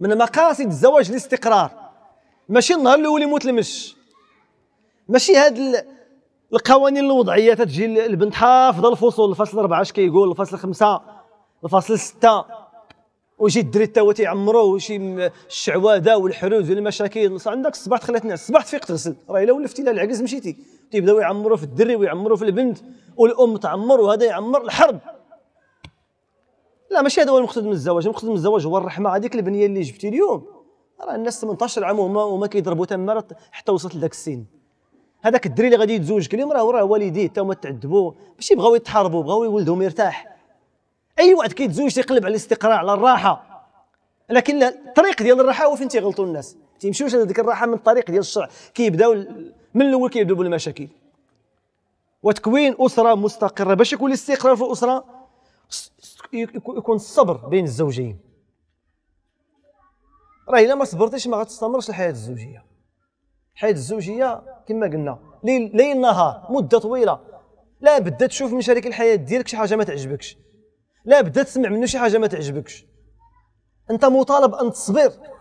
من مقاصد الزواج الاستقرار ماشي النهار الاول يموت المش ماشي هاد القوانين الوضعيه تتجي البنت حافظه الفصول الفصل 4 اش كيقول الفصل 5 الفصل 6 ويجي الدري تا هو تيعمرو وشي الشعواده والحروز والمشاكل عندك الصباح تخلى تنعس الصباح تفيق تغسل راه الا ولفتي لا العكس مشيتي تيبداو يعمروا في الدري ويعمروا في البنت والام تعمر وهذا يعمر الحرب لا ماشي هذا هو المقصود من الزواج المقصود من الزواج هو الرحمه هذيك البنيه اللي جبتي اليوم راه الناس 18 عام وما, وما كيضربوا تما حتى وصلت لذاك السن هذاك الدري اللي غادي يتزوج اليوم راه راه والديه حتى هما تعذبوا ماشي بغاو يتحاربوا بغاو ولدهم يرتاح اي واحد كيتزوج تيقلب على الاستقرار على الراحه لكن الطريق ديال الراحه هو فين تيغلطوا الناس تيمشيوش على ديك الراحه من الطريق ديال الشرع كيبداو من الاول كيبداو بالمشاكل وتكوين اسره مستقره باش يكون الاستقرار في الاسره يكون الصبر بين الزوجين راه الا ما صبرتيش ما غتستمرش الحياه الزوجيه الحياه الزوجيه كما قلنا ليل ليل نهار مده طويله لا بدا تشوف من شريك الحياه ديالك شي حاجه ما تعجبكش لا بدا تسمع منه شي حاجه ما تعجبكش انت مطالب ان تصبر